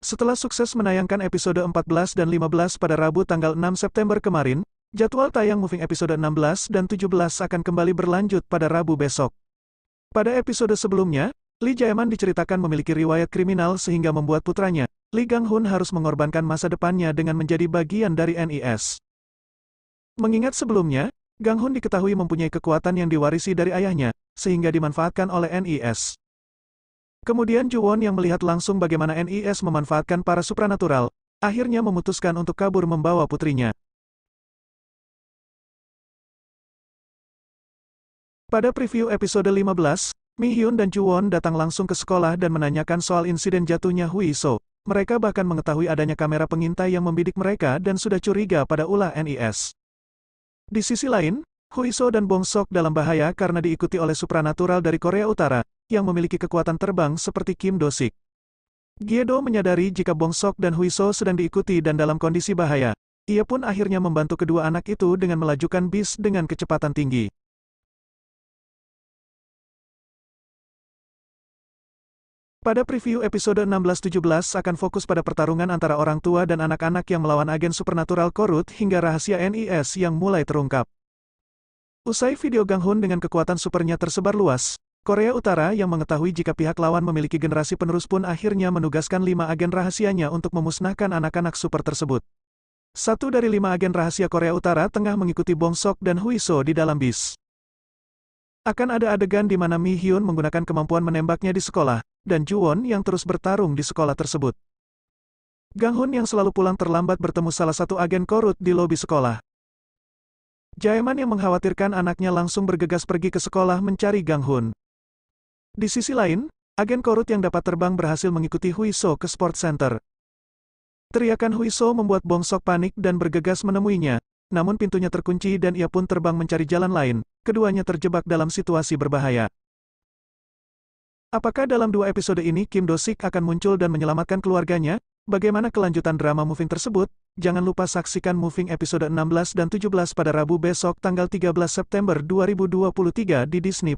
Setelah sukses menayangkan episode 14 dan 15 pada Rabu tanggal 6 September kemarin, jadwal tayang moving episode 16 dan 17 akan kembali berlanjut pada Rabu besok. Pada episode sebelumnya, Lee Jaeman diceritakan memiliki riwayat kriminal sehingga membuat putranya, Lee Gang Hun harus mengorbankan masa depannya dengan menjadi bagian dari NIS. Mengingat sebelumnya, Gang Hun diketahui mempunyai kekuatan yang diwarisi dari ayahnya, sehingga dimanfaatkan oleh NIS. Kemudian Juwon yang melihat langsung bagaimana NIS memanfaatkan para supranatural, akhirnya memutuskan untuk kabur membawa putrinya. Pada preview episode 15, Mi Hyun dan Juwon datang langsung ke sekolah dan menanyakan soal insiden jatuhnya Hui So. Mereka bahkan mengetahui adanya kamera pengintai yang membidik mereka dan sudah curiga pada ulah NIS. Di sisi lain, Hui So dan Bong Sok dalam bahaya karena diikuti oleh supranatural dari Korea Utara, yang memiliki kekuatan terbang seperti Kim Dosik, sik Giedo menyadari jika Bong Sok dan Hui So sedang diikuti dan dalam kondisi bahaya. Ia pun akhirnya membantu kedua anak itu dengan melajukan bis dengan kecepatan tinggi. Pada preview episode 16 akan fokus pada pertarungan antara orang tua dan anak-anak yang melawan agen supernatural Korut hingga rahasia NIS yang mulai terungkap. Usai video Gang Hun dengan kekuatan supernya tersebar luas, Korea Utara yang mengetahui jika pihak lawan memiliki generasi penerus pun akhirnya menugaskan lima agen rahasianya untuk memusnahkan anak-anak super tersebut. Satu dari lima agen rahasia Korea Utara tengah mengikuti Bong Sok dan Hui So di dalam bis. Akan ada adegan di mana Mi Hyun menggunakan kemampuan menembaknya di sekolah, dan Juwon yang terus bertarung di sekolah tersebut. Gang Hun yang selalu pulang terlambat bertemu salah satu agen korut di lobi sekolah. Jaeman yang mengkhawatirkan anaknya langsung bergegas pergi ke sekolah mencari Gang Hun. Di sisi lain, agen Korut yang dapat terbang berhasil mengikuti hui So ke Sport Center. Teriakan hui So membuat bong Bongsok panik dan bergegas menemuinya, namun pintunya terkunci dan ia pun terbang mencari jalan lain, keduanya terjebak dalam situasi berbahaya. Apakah dalam dua episode ini Kim Do-sik akan muncul dan menyelamatkan keluarganya? Bagaimana kelanjutan drama Moving tersebut? Jangan lupa saksikan Moving episode 16 dan 17 pada Rabu besok tanggal 13 September 2023 di Disney+.